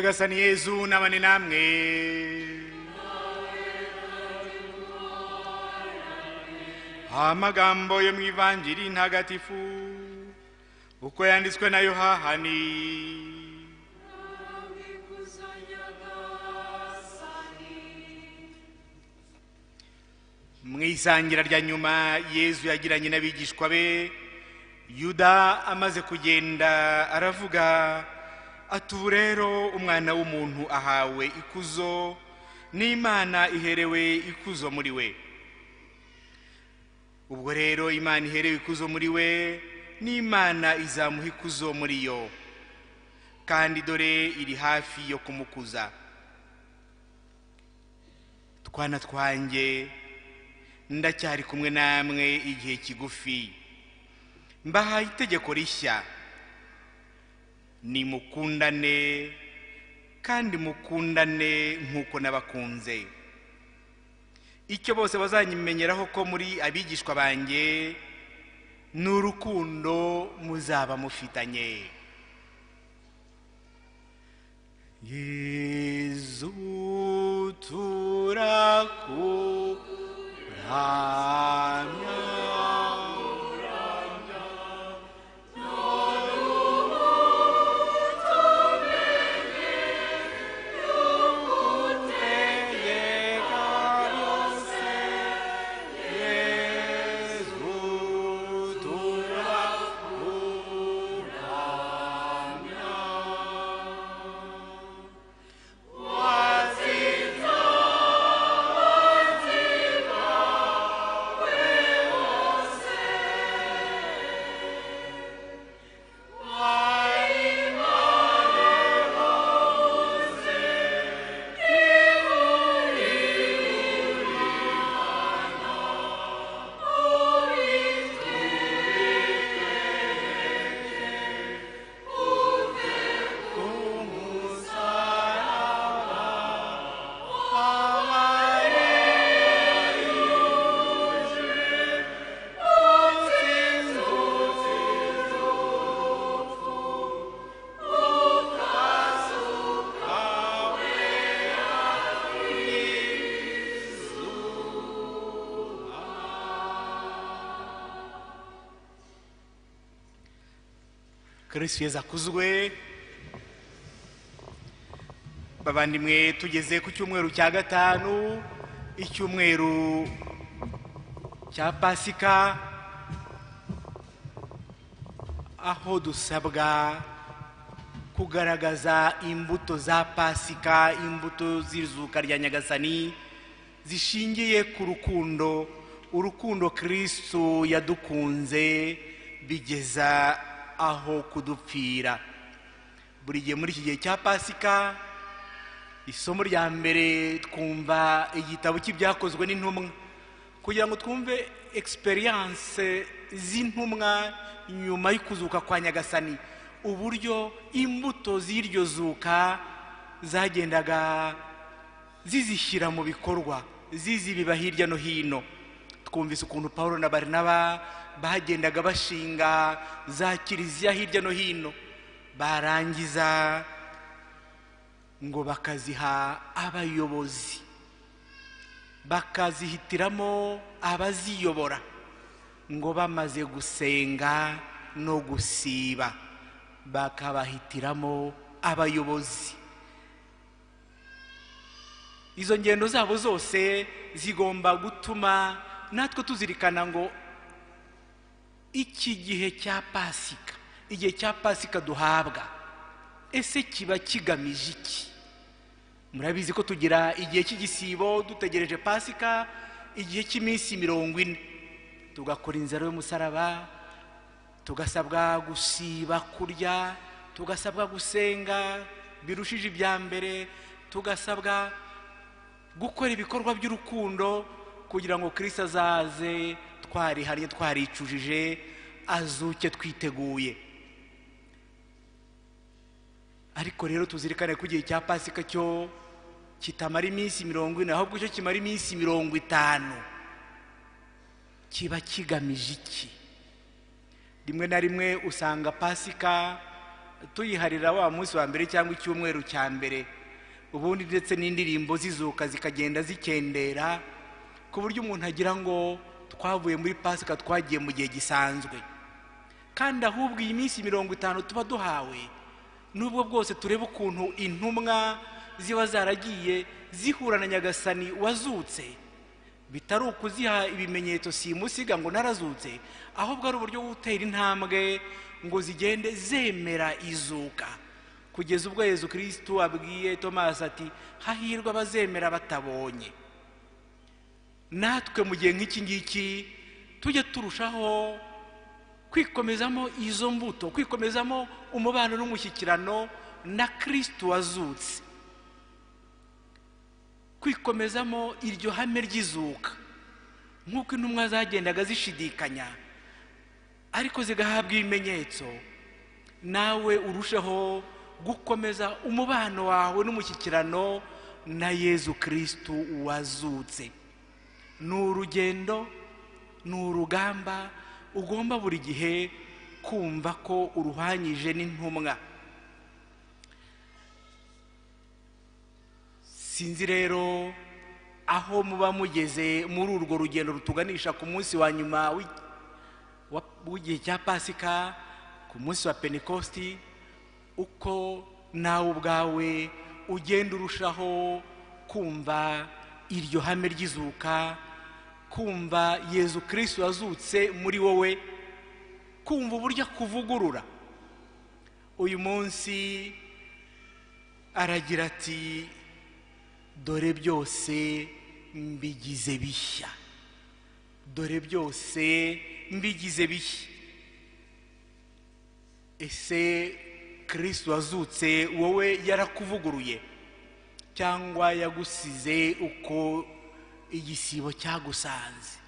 nyagasani yezu n'abane namwe amagambo yo mu ivanjiri ntagatifu uko yanditswe na yohahani mu isangira rya nyuma yezu yagiranye n'abigishwa be yuda amaze kugenda aravuga ati rero umwana w'umuntu ahawe ikuzo n'imana iherewe ikuzo muri we ubwo rero imana iherewe ikuzo muri we n'imana izamuha ikuzo muri yo kandi dore iri hafi yo kumukuza twana twanjye ndacyari kumwe namwe igihe kigufi mbahaye itegeko rishya nimukundane kandi mukundane nk'uko n'abakunze icyo bose bazanyimenyeraho ko muri abigishwa banjye ni urukundo muzaba mufitanye yezu turakuramya kirisi yeza akuzwe babandimwe tugeze ku cyumweru cya gatanu icyumweru cya pasika aho dusabwa kugaragaza imbuto za pasika imbuto z'izuka rya nyagasani zishingiye ku rukundo urukundo kirisitu yadukunze bigeza aho kudupfira buri gihe muri iki gihe cya pasika isomo rya mbere twumva igitabo cy'ibyakozwe n'intumwa kugira ngo twumve egisperiyanse z'intumwa nyuma y'ukuzuka kwa nyagasani uburyo imbuto z'iryo zuka zagendaga zizishyira mu bikorwa zizibiba hirya no hino twumvise ukuntu paul na barinaba bagendaga bashinga za kiliziya hirya no hino barangiza ngo bakaziha abayobozi bakazihitiramo abaziyobora ngo bamaze gusenga no gusiba bakabahitiramo abayobozi izo ngendo zabo zose zigomba gutuma natwe tuzirikana ngo iki gihe cya pasika igihe cya pasika duhabwa ese kiba kigamije iki murabizi ko tugira igihe cy'igisibo dutegereje pasika igihe cy'iminsi mirongo ine tugakora inzara y'umusaraba tugasabwa gusiba kurya tugasabwa gusenga birushije ibya mbere tugasabwa gukora ibikorwa by'urukundo kugira ngo kirisita azaze twarihariye twaricujije azuke twiteguye ariko rero tuzirikane ko igihe cya pasika cyo kitamara iminsi mirongo ine ahubwo icyo kimara iminsi mirongo itanu kiba kigamije iki rimwe na rimwe usanga pasika tuyiharira wa munsi wa mbere cyangwa icyumweru cya mbere ubundi ndetse n'indirimbo zizuka zikagenda zikendera ku buryo umuntu agira ngo twavuye muri pasika twagiye mu gihe gisanzwe kandi ahubwo iyi minsi mirongo itanu tuba duhawe n'ubwo bwose turebe ukuntu intumwa ziba zaragiye zihura na nyagasani wazutse bitari ukuziha ibimenyetso simusiga ngo narazutse ahubwo ari uburyo butera intambwe ngo zigende zemera izuka kugeza ubwo yezu kirisitu abwiye tomasi ati hahirwa abazemera batabonye natwe mu gihe nk'iki ngiki tujye turushaho kwikomezamo izo mbuto kwikomezamo umubano n'umushyikirano na kirisiti wazutse kwikomezamo iryo hame ry'izuka nk'uko intumwa zagendaga zishidikanya ariko zigahabwa ibimenyetso nawe urusheho gukomeza umubano wawe n'umushyikirano na yezu kirisitu wazutse ni urugendo ni urugamba ugomba buri gihe kumva ko uruhanyije n'intumwa sinzi rero aho muba mugeze muri urwo rugendo rutuganisha ku munsi wa nyuma w'igihe cya pasika ku munsi wa penikosti uko nawe ubwawe ugenda urushaho kumva iryo hame ry'izuka kumva yezu kirisitu yazutse muri wowe kumva uburyo akuvugurura uyu munsi aragira ati dore byose mbigize bishya dore byose mbigize bishya ese kirisitu wazutse wowe yarakuvuguruye cyangwa yagusize uko igisibo cyagusanze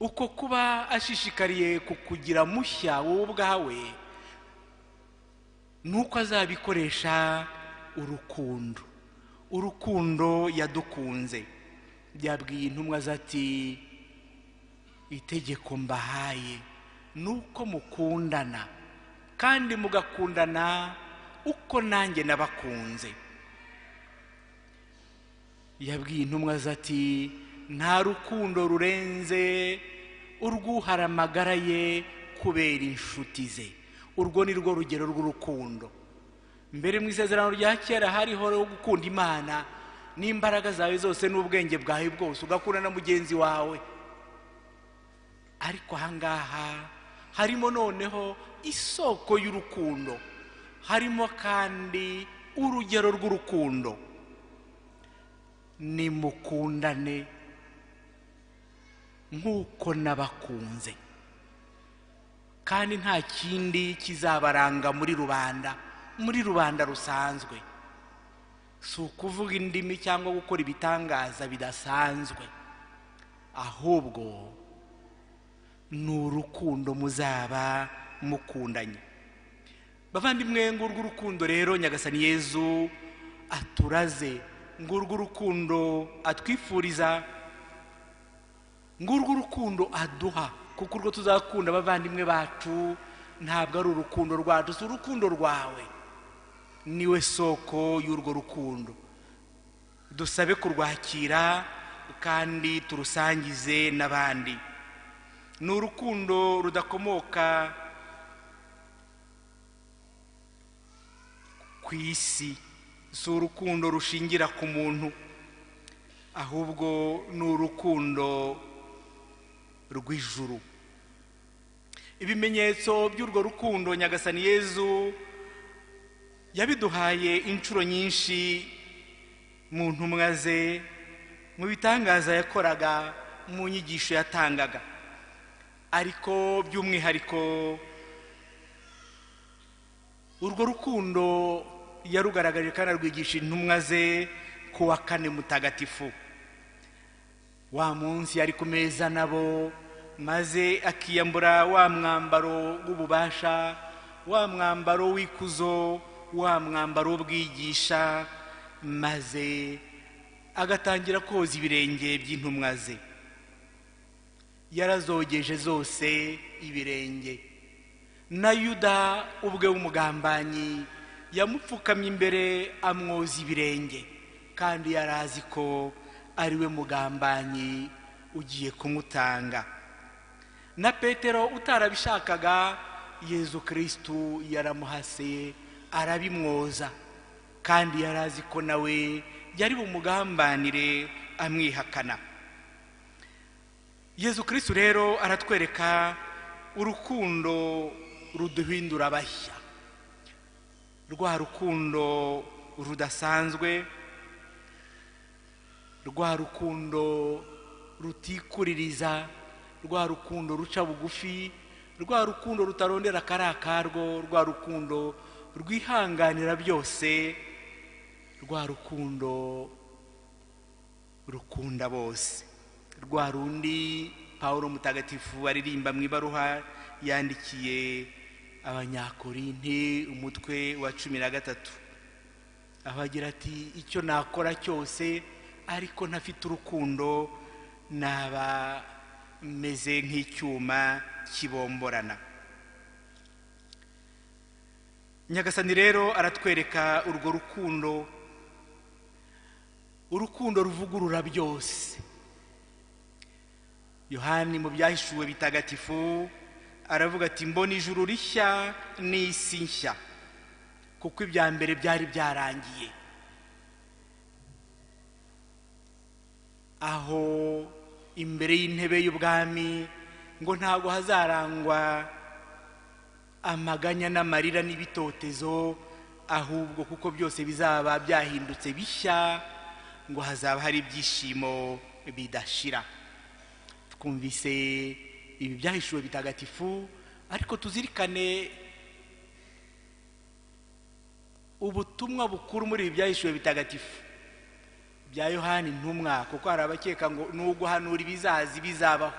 uko kuba ashishikariye kukugira mushya wowe ubwawe ni uko azabikoresha urukundo urukundo yadukunze byabwiye intumwa zati itegeko mbahaye ni uko mukundana kandi mugakundana uko nanjye nabakunze yabwiye intumwa ati nta rukundo rurenze urwuhara amagara ye kubera inshuti ze urwo ni rwo rugero rw'urukundo mbere mu isezerano rya kera hariho gukunda imana n'imbaraga zawe zose n'ubwenge bwawe bwose ugakunda na mugenzi wawe ariko ahangaha harimo noneho isoko y'urukundo harimo kandi urugero rw'urukundo nimukundane nk'uko nabakunze kandi nta kindi kizabaranga muri rubanda muri rubanda rusanzwe si ukuvuga indimi cyangwa gukora ibitangaza bidasanzwe ahubwo ni urukundo muzaba mukundanye bavandimwe ngurwo urukundo rero nyagasani yezu aturaze ngurwo urukundo atwifuriza ngurwo urukundo aduha kuko urwo tuzakunda abavandimwe bacu ntabwo ari urukundo rwacu si urukundo rwawe niwe soko y'urwo rukundo dusabe kurwakira kandi turusangize n'abandi ni urukundo rudakomoka ku isi si urukundo rushingira ku muntu ahubwo ni urukundo rw'ijuru ibimenyetso by'urwo rukundo nyagasani yezu yabiduhaye inshuro nyinshi mu ntumwa ze mu bitangaza yakoraga mu nyigisho yatangaga ariko by'umwihariko urwo rukundo yarugaragarije kandi arwigisha intumwa ze ku wa kane mutagatifu wa munsi yari ku meza nabo maze akiyambura wa mwambaro w'ububasha wa mwambaro w'ikuzo wa mwambaro w'ubwigisha maze agatangira koza ibirenge by'intumwa ze yarazogeje zose ibirenge na yuda ubwe w'umugambanyi yamupfukamye imbere amwoza ibirenge kandi yari azi ko ari we mugambanyi ugiye kumutanga na petero utarabishakaga yezu kirisitu yaramuhase arabimwoza kandi yari azi ko nawe yari bumugambanire amwihakana yezu kirisitu rero aratwereka urukundo ruduhindura bashya rwa rukundo rudasanzwe rwa rukundo rutikuririza rwa rukundo ruca bugufi rwa rukundo rutarondera akari akarwo rwa rukundo rwihanganira byose rwa rukundo rukunda bose rwa rundi paul mutagatifu aririmba mu ibaruha yandikiye abanyakorinti umutwe wa cumi na gatatu abagira ati icyo nakora cyose ariko ntafite urukundo naba meze nk'icyuma kibomborana nyagasani rero aratwereka urwo rukundo urukundo ruvugurura byose yohani mu byahishuwe bitagatifu aravuga ati mbona ijuru rishya n'isi nshya kuko ibya mbere byari byarangiye aho imbere y'intebe y'ubwami ngo ntabwo hazarangwa amaganya n'amarira n'ibitotezo ahubwo kuko byose bizaba byahindutse bishya ngo hazaba hari ibyishimo bidashira twumvise ibi byahishuwe bitagatifu ariko tuzirikane ubutumwa bukuru muri ibi byahishuwe bitagatifu bya yohani ntumwa kuko hari abakeka ngo ni uguhanura ibizazi bizabaho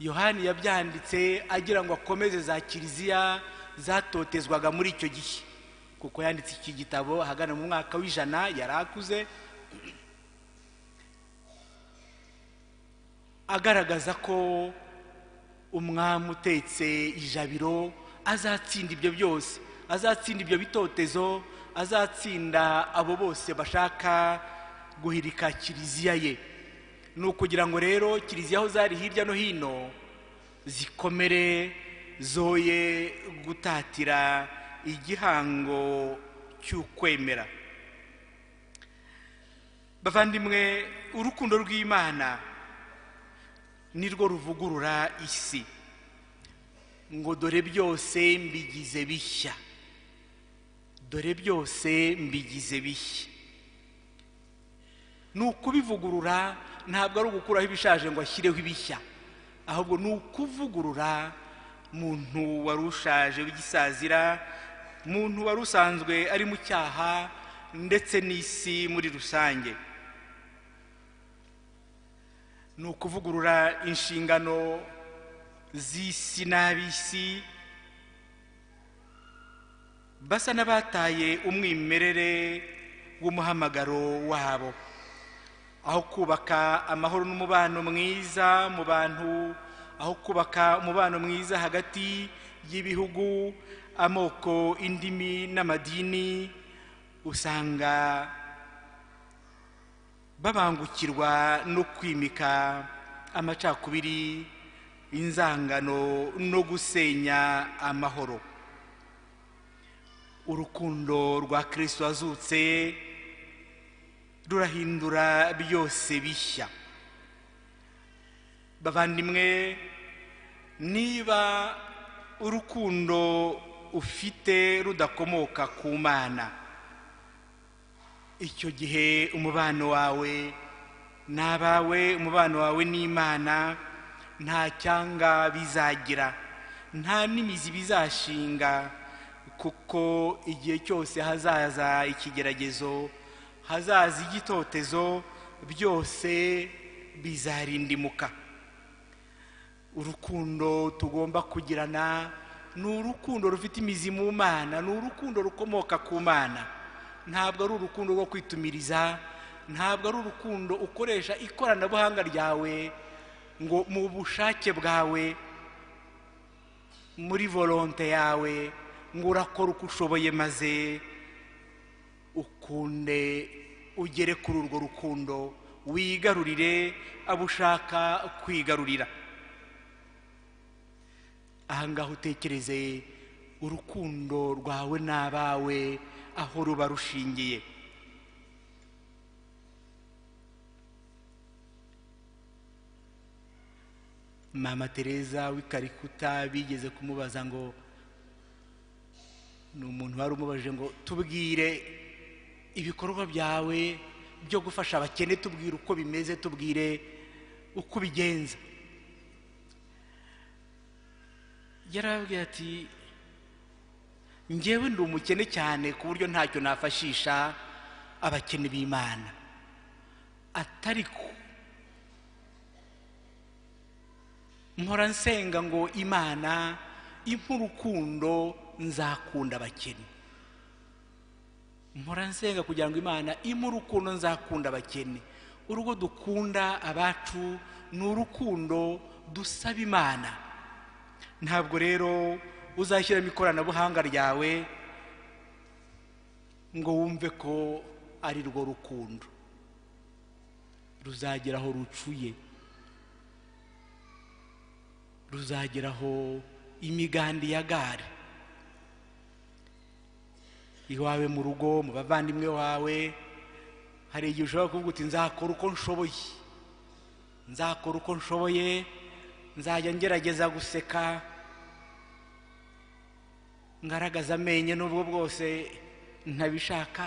yohani yabyanditse agira ngo akomeze za kiliziya zatotezwaga muri icyo gihe kuko yanditse iki gitabo ahagana mu mwaka w'ijana yari akuze agaragaza ko umwami utetse ijabiro azatsinda ibyo byose azatsinda ibyo bitotezo azatsinda abo bose bashaka guhirika kiliziya ye ni ukugira ngo rero kiliziya aho zari hirya no hino zikomere zoye gutatira igihango cy'ukwemera bavandimwe urukundo rw'imana nirwo ruvugurura isi ngo dore byose mbigize bishya dore byose mbigize bishya ni ukubivugurura ntabwo ari ugukuraho ibishaje ngo ashyireho ibishya ahubwo ni ukuvugurura muntu wari ushaje w'igisazira muntu wari usanzwe ari mu cyaha ndetse n'isi muri rusange ni ukuvugurura inshingano z'isi n'ab'isi basa n'abataye umwimerere w'umuhamagaro wabo aho kubaka amahoro n'umubano mwiza mu bantu aho kubaka umubano mwiza hagati y'ibihugu amoko indimi n'amadini usanga babangukirwa no kwimika amacakubiri inzangano no gusenya amahoro urukundo rwa kirisito azutse rurahindura byose bishya bavandimwe niba urukundo ufite rudakomoka ku mana icyo gihe umubano wawe n’abawe umubano wawe n'imana nta cyanga bizagira nta n'imizi bizashinga kuko igihe cyose hazaza ikigeragezo hazaza igitotezo byose bizarindimuka urukundo tugomba kugirana ni urukundo rufite imizi mu mana ni urukundo rukomoka ku mana ntabwo ari urukundo rwo kwitumiriza ntabwo ari urukundo ukoresha ikoranabuhanga ryawe ngo mu bushake bwawe muri volonte yawe ngo urakora uko ushoboye maze ukunde ugere kuri urwo rukundo wigarurire abo ushaka kwigarurira ahangaha utekereze urukundo rwawe n'abawe aho ruba rushingiye mama tereza w'i bigeze kumubaza ngo ni umuntu wari umubajije ngo tubwire ibikorwa byawe byo gufasha abakene tubwire uko bimeze tubwire uko ubigenza yarababwira ati ngewe ndi umukene cyane ku buryo ntacyo nafashisha abakene b'imana atari ko nkora nsenga ngo imana impa urukundo nzakunda abakene nkora nsenga kugira ngo imana impa urukundo nzakunda abakene urugo dukunda abacu ni urukundo dusaba imana ntabwo rero uzashyiramo ikoranabuhanga ryawe ngo wumve ko ari rwo rukundo ruzagera aho rucuye ruzagera aho imigandi ya gare iwawe mu rugo mu bavandimwe wawe hari igihe ushobora kuvuga uti nzakora uko nshoboye nzakora uko nshoboye nzajya ngerageza guseka ngaragaza amenyo n'ubwo bwose ntabishaka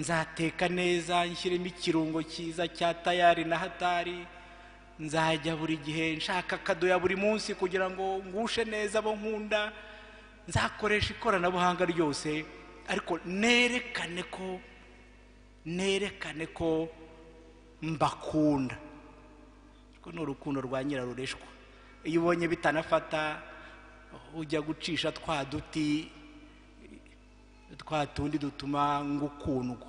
nzateka neza nshyiremo ikirungo cyiza cya tayari na hatari nzajya buri gihe nshaka akadoya buri munsi kugira ngo ngushe neza abo nkunda nzakoresha ikoranabuhanga ryose ariko nerekane ko nerekane ko mbakunda urwo ni urukundo rwa nyirarureshwa iyo ubonye bitanafata ujya gucisha twa duti twa tundi dutuma ngukundwa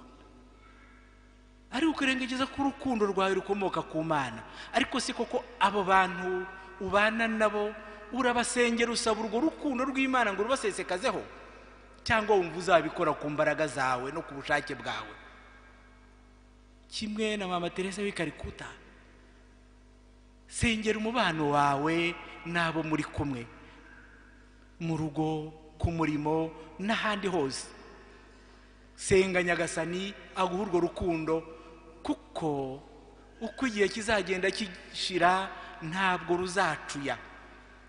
ariko ukirengagiza ko urukundo rwawe rukomoka ku mana ariko si koko abo bantu ubana nabo urabasengera usaba urwo rukundo rw'imana ngo urubasesekazeho cyangwa wumva uzabikora ku mbaraga zawe no ku bushake bwawe kimwe na mama teresa w'ikarikuta sengera umubano wawe n'abo muri kumwe mu rugo ku murimo n'ahandi hose senga nyagasani aguha urwo rukundo kuko uko igihe kizagenda kishira ntabwo ruzacuya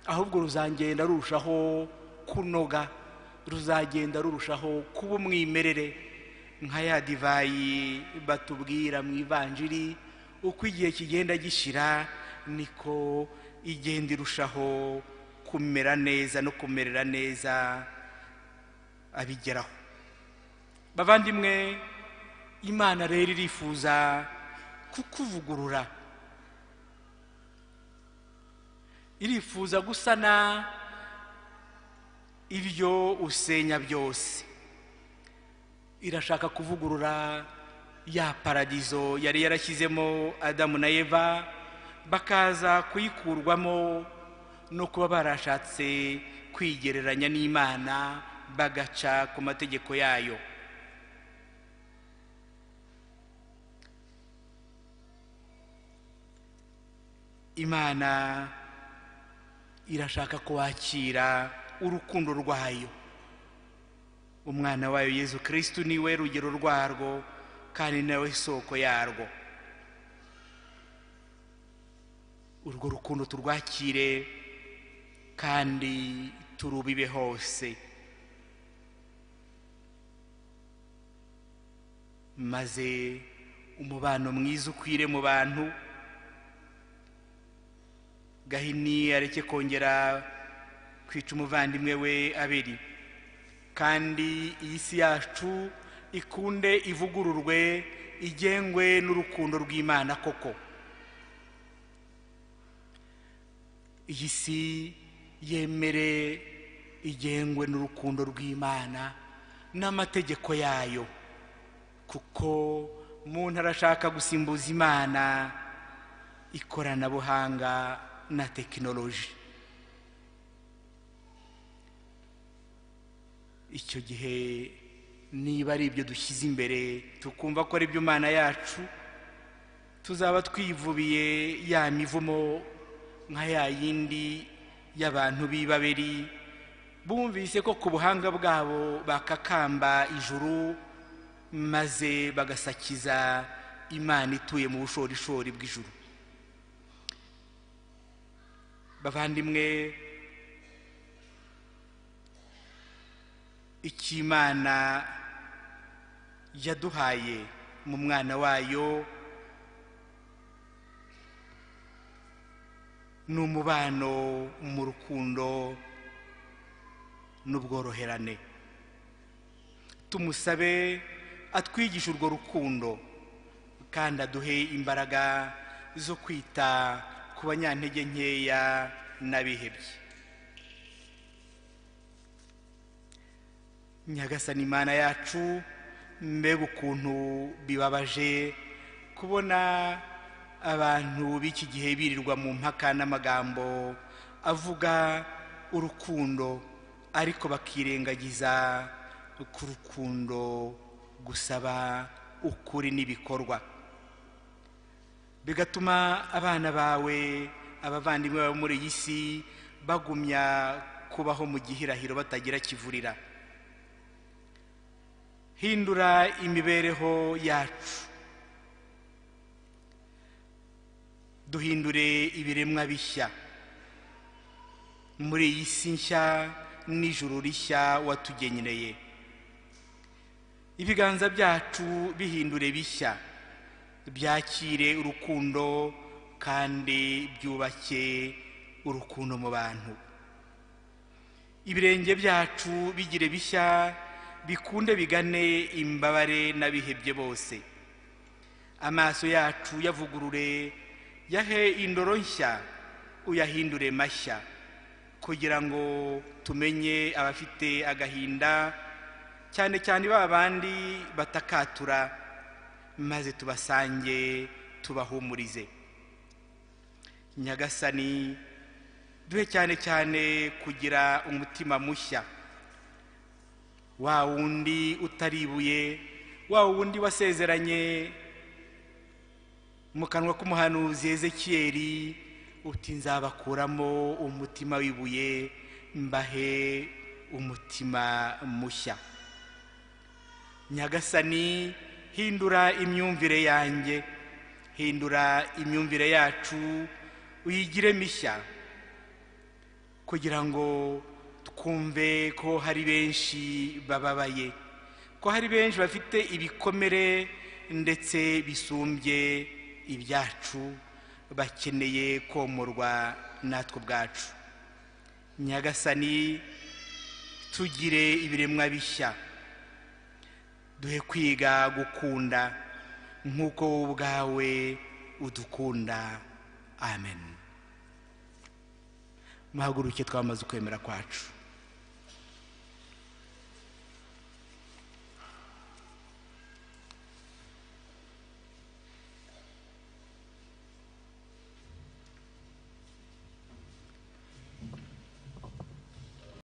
ahubwo ruzagenda rurushaho kunoga ruzagenda rurushaho kuba umwimerere nka ya divayi batubwira mu ivanjiri uko igihe kigenda gishyira niko igenda irushaho kumera neza no kumerera neza abigeraho bavandimwe imana rero irifuza kukuvugurura irifuza gusana ibyo usenya byose irashaka kuvugurura ya paradizo yari yarashyizemo adamu na eva bakaza kuyikurwamo no kuba barashatse kwigereranya n'imana bagaca ku mategeko yayo imana irashaka kwakira urukundo rwayo umwana wayo yezu kirisitu niwe rugero rwarwo kandi nawe soko yarwo urwo rukundo turwakire kandi turubibe hose maze umubano mwiza ukwire mu bantu gahini areke kongera kwica umuvandimwe we abiri kandi iyi si yacu ikunde ivugururwe igengwe n'urukundo rw'imana koko iyi si yemere igengwe n'urukundo rw'imana n'amategeko yayo kuko umuntu arashaka gusimbuza imana ikoranabuhanga na tekinoloji icyo gihe niba ari ibyo dushyize imbere tukumva ko ari byo imana yacu tuzaba twivubiye ya mivumo nka ya yindi y'abantu b'i babiri bumvise ko ku buhanga bwabo bakakamba ijuru maze bagasakiza imana ituye mu bushorishori bw'ijuru bavandimwe icy'imana yaduhaye mu mwana wayo ni umubano mu rukundo n'ubworoherane tumusabe atwigishe urwo rukundo kandi aduhe imbaraga zo kwita ku banyantege nkeya n'abihebye nyagasani imana yacu mbega ukuntu bibabaje kubona abantu b'iki gihe birirwa mu mpaka n'amagambo avuga urukundo ariko bakirengagiza ku rukundo gusaba ukuri n'ibikorwa bigatuma abana bawe abavandimwe bo muri iyi si bagumya kubaho mu gihirahiro batagira kivurira hindura imibereho yacu duhindure ibiremwa bishya muri iyi si nshya n'ijuru rishya watugenyereye ibiganza byacu bihindure bishya byakire urukundo kandi byubake urukundo mu bantu ibirenge byacu bigire bishya bikunde bigane imbabare n'abihebye bose amaso yacu yavugurure yahe indoro nshya uyahindure mashya kugira ngo tumenye abafite agahinda cyane cyane ba bandi batakatura maze tubasange tubahumurize nyagasani duhe cyane cyane kugira umutima mushya wa wundi utaribuye wa wundi wasezeranye mu kanwa k'umuhanuzi ezekiyeri uti nzabakuramo umutima w'ibuye mbahe umutima mushya nyagasani hindura imyumvire yanjye hindura imyumvire yacu uyigire mishya kugira ngo twumve ko hari benshi bababaye ko hari benshi bafite ibikomere ndetse bisumbye ibyacu bakeneye komorwa natwe ubwacu nyagasani tugire ibiremwa bishya duhe kwiga gukunda nk'uko ubwawe udukunda amen muhaguruke twamaze ukwemera kwacu